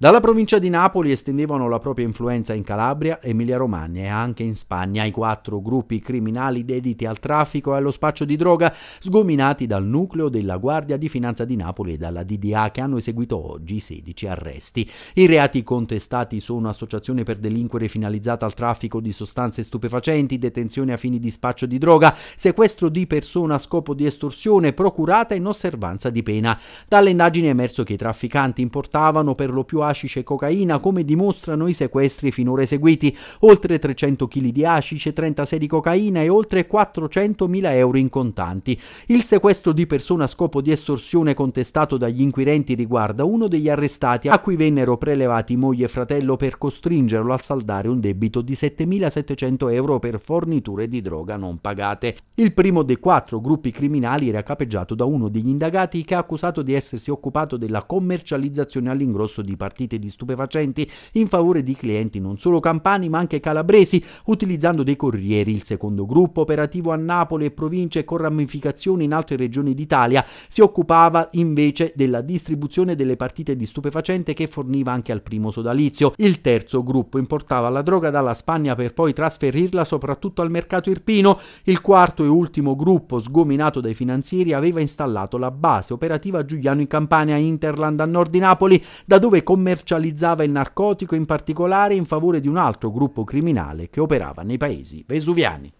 Dalla provincia di Napoli estendevano la propria influenza in Calabria, Emilia-Romagna e anche in Spagna i quattro gruppi criminali dediti al traffico e allo spaccio di droga, sgominati dal nucleo della Guardia di Finanza di Napoli e dalla DDA che hanno eseguito oggi 16 arresti. I reati contestati sono associazione per delinquere finalizzata al traffico di sostanze stupefacenti, detenzione a fini di spaccio di droga, sequestro di persona a scopo di estorsione procurata in osservanza di pena. Dalle indagini è emerso che i trafficanti importavano per lo più acice e cocaina come dimostrano i sequestri finora eseguiti, oltre 300 kg di acice, 36 di cocaina e oltre 400.000 euro in contanti. Il sequestro di persona a scopo di estorsione contestato dagli inquirenti riguarda uno degli arrestati a cui vennero prelevati moglie e fratello per costringerlo a saldare un debito di 7.700 euro per forniture di droga non pagate. Il primo dei quattro gruppi criminali era capeggiato da uno degli indagati che ha accusato di essersi occupato della commercializzazione all'ingrosso di partiti partite di stupefacenti in favore di clienti non solo campani ma anche calabresi, utilizzando dei corrieri, il secondo gruppo operativo a Napoli e province con ramificazioni in altre regioni d'Italia, si occupava invece della distribuzione delle partite di stupefacente che forniva anche al primo sodalizio. Il terzo gruppo importava la droga dalla Spagna per poi trasferirla soprattutto al mercato irpino. Il quarto e ultimo gruppo, sgominato dai finanzieri, aveva installato la base operativa Giuliano in Campania, Interland a nord di Napoli, da dove commerciava commercializzava il narcotico in particolare in favore di un altro gruppo criminale che operava nei paesi vesuviani.